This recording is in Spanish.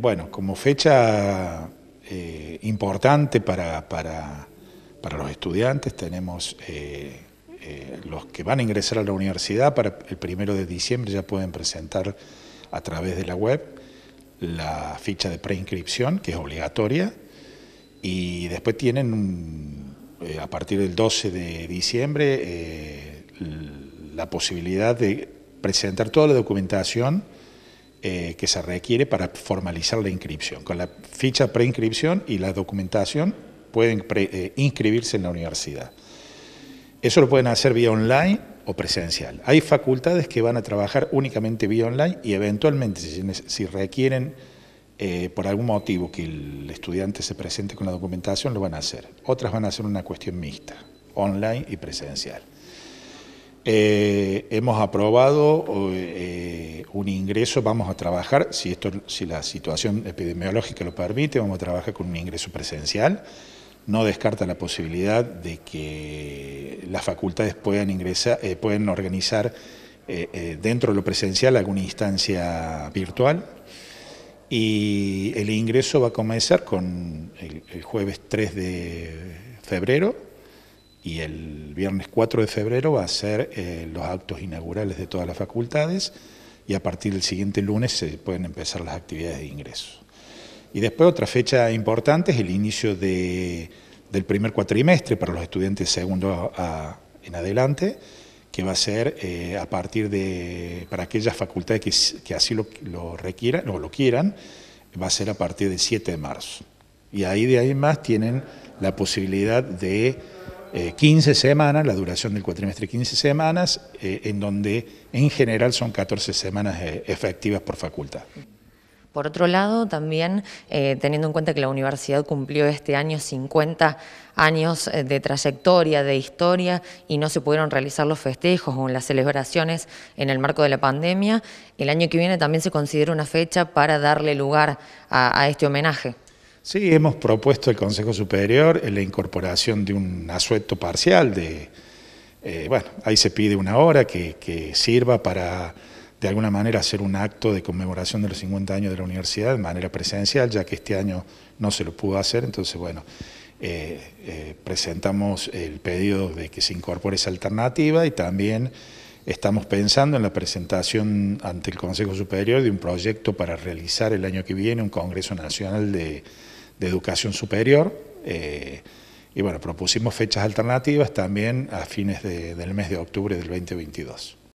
bueno, como fecha eh, importante para, los estudiantes, tenemos eh, eh, los que van a ingresar a la universidad para el primero de diciembre ya pueden presentar a través de la web la ficha de preinscripción, que es obligatoria, y después tienen a partir del 12 de diciembre la posibilidad de presentar toda la documentación eh, que se requiere para formalizar la inscripción. Con la ficha preinscripción y la documentación pueden eh, inscribirse en la universidad. Eso lo pueden hacer vía online o presencial. Hay facultades que van a trabajar únicamente vía online y eventualmente si, requieren eh, por algún motivo que el estudiante se presente con la documentación, lo van a hacer. Otras van a hacer una cuestión mixta, online y presencial. hemos aprobado un ingreso, vamos a trabajar, si, esto, si la situación epidemiológica lo permite, vamos a trabajar con un ingreso presencial. No descarta la posibilidad de que las facultades puedan, ingresar, eh, organizar eh, eh, dentro de lo presencial alguna instancia virtual. Y el ingreso va a comenzar con el, jueves 3 de febrero y el viernes 4 de febrero va a ser los actos inaugurales de todas las facultades y a partir del siguiente lunes se pueden empezar las actividades de ingreso. Y después otra fecha importante es el inicio del primer cuatrimestre para los estudiantes segundo en adelante, que va a ser eh, a partir de, para aquellas facultades que, así lo, lo requieran o lo quieran, va a ser a partir del 7 de marzo. Y ahí de ahí más tienen la posibilidad de 15 eh, semanas, la duración del cuatrimestre 15 semanas, eh, en donde en general son 14 semanas eh, efectivas por facultad. Por otro lado, también teniendo en cuenta que la universidad cumplió este año 50 años de trayectoria, de historia, y no se pudieron realizar los festejos o las celebraciones en el marco de la pandemia, el año que viene también se considera una fecha para darle lugar a este homenaje. Sí, hemos propuesto al Consejo Superior eh, la incorporación de un asueto parcial de, eh, bueno, ahí se pide una hora que, sirva para de alguna manera hacer un acto de conmemoración de los 50 años de la universidad de manera presencial, ya que este año no se lo pudo hacer, entonces bueno, eh, presentamos el pedido de que se incorpore esa alternativa y también estamos pensando en la presentación ante el Consejo Superior de un proyecto para realizar el año que viene un Congreso Nacional de, de educación superior. Eh, y bueno, propusimos fechas alternativas también a fines del mes de octubre del 2022.